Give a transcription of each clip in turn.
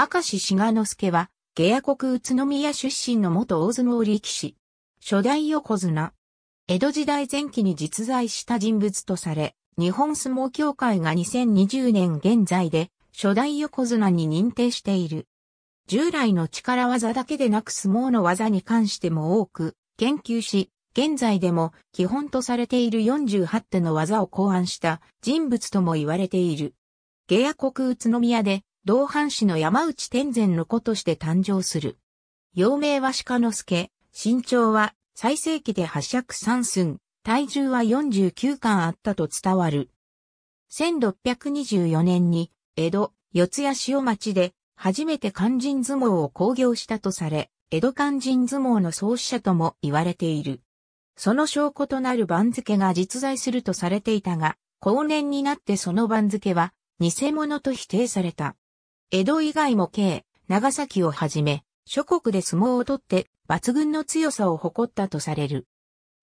明石志賀之助は、下野国宇都宮出身の元大相撲力士。初代横綱。江戸時代前期に実在した人物とされ、日本相撲協会が2020年現在で、初代横綱に認定している。従来の力技だけでなく相撲の技に関しても多く研究し、現在でも基本とされている48手の技を考案した人物とも言われている。下野国宇都宮で同藩士の山内天然の子として誕生する。幼名は鹿之助、身長は最盛期で八尺三寸、体重は49巻あったと伝わる。1624年に、江戸、四谷塩町で、初めて肝心相撲を興行したとされ、江戸肝心相撲の創始者とも言われている。その証拠となる番付が実在するとされていたが、後年になってその番付は、偽物と否定された。江戸以外も京、長崎をはじめ、諸国で相撲を取って抜群の強さを誇ったとされる。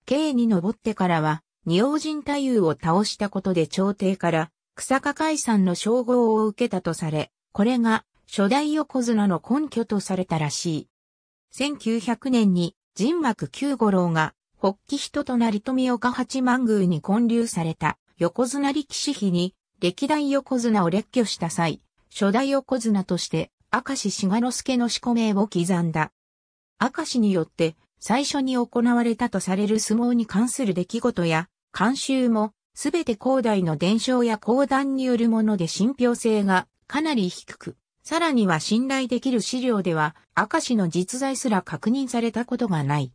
京に登ってからは、二王神太夫を倒したことで朝廷から、草加海山の称号を受けたとされ、これが初代横綱の根拠とされたらしい。1900年に神幕久五郎が発起人となり富岡八幡宮に建立された横綱力士碑に歴代横綱を列挙した際、初代横綱として明石志賀之助の四股名を刻んだ。明石によって最初に行われたとされる相撲に関する出来事や慣習もすべて広大の伝承や講談によるもので信憑性がかなり低く、さらには信頼できる資料では明石の実在すら確認されたことがない。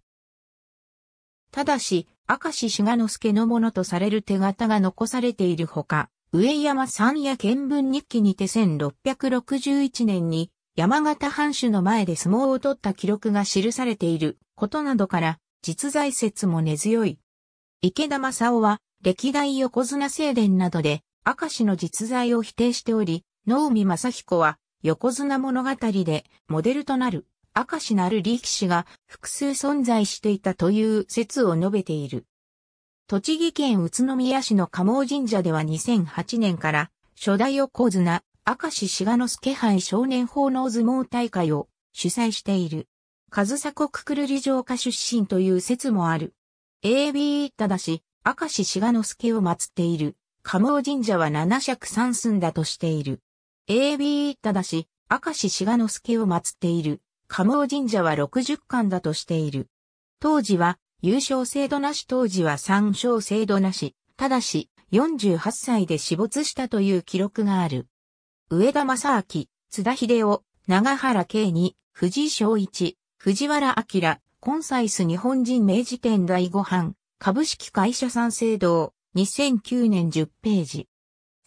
ただし、明石志賀之助のものとされる手形が残されているほか、上山山や見聞日記にて1661年に山形藩主の前で相撲を取った記録が記されていることなどから実在説も根強い。池田正夫は歴代横綱聖殿などで明石の実在を否定しており、能海正彦は横綱物語でモデルとなる明石なる力士が複数存在していたという説を述べている。栃木県宇都宮市の加茂神社では2008年から、初代横綱、明石志賀之助杯少年奉納相撲大会を主催している。上迫くくるり城下出身という説もある。AB ただし、明石志賀之助を祀っている。加茂神社は七尺三寸だとしている。AB ただし、明石志賀之助を祀っている。加茂神社は60巻だとしている。当時は、優勝制度なし当時は3勝制度なし、ただし、48歳で死没したという記録がある。上田正明、津田秀夫、長原慶に、藤井昭一、藤原明、コンサイス日本人明治店第5版、株式会社三制度、2009年10ページ。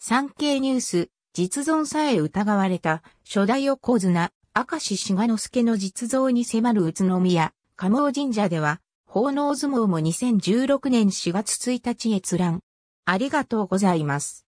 産経ニュース、実存さえ疑われた、初代横綱、明石志賀之助の実像に迫る宇都宮、加鴨神社では、奉納相撲も2016年4月1日閲覧。ありがとうございます。